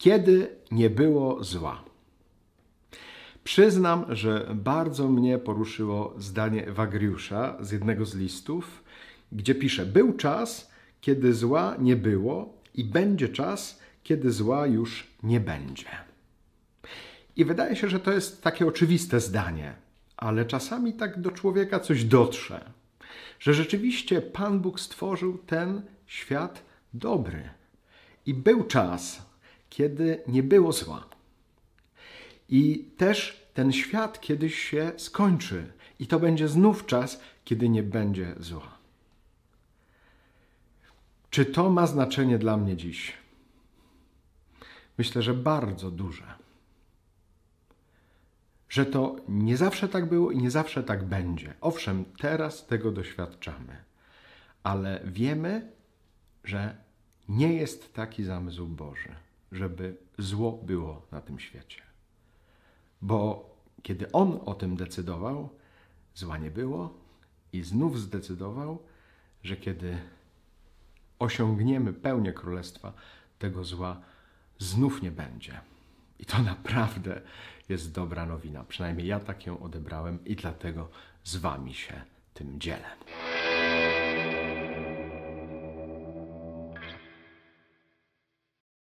Kiedy nie było zła. Przyznam, że bardzo mnie poruszyło zdanie Wagriusza z jednego z listów, gdzie pisze: Był czas, kiedy zła nie było, i będzie czas, kiedy zła już nie będzie. I wydaje się, że to jest takie oczywiste zdanie, ale czasami tak do człowieka coś dotrze, że rzeczywiście Pan Bóg stworzył ten świat dobry. I był czas, kiedy nie było zła. I też ten świat kiedyś się skończy, i to będzie znów czas, kiedy nie będzie zła. Czy to ma znaczenie dla mnie dziś? Myślę, że bardzo duże. Że to nie zawsze tak było i nie zawsze tak będzie. Owszem, teraz tego doświadczamy, ale wiemy, że nie jest taki zamysł Boży żeby zło było na tym świecie. Bo kiedy on o tym decydował, zła nie było i znów zdecydował, że kiedy osiągniemy pełnię królestwa, tego zła znów nie będzie. I to naprawdę jest dobra nowina. Przynajmniej ja tak ją odebrałem i dlatego z wami się tym dzielę.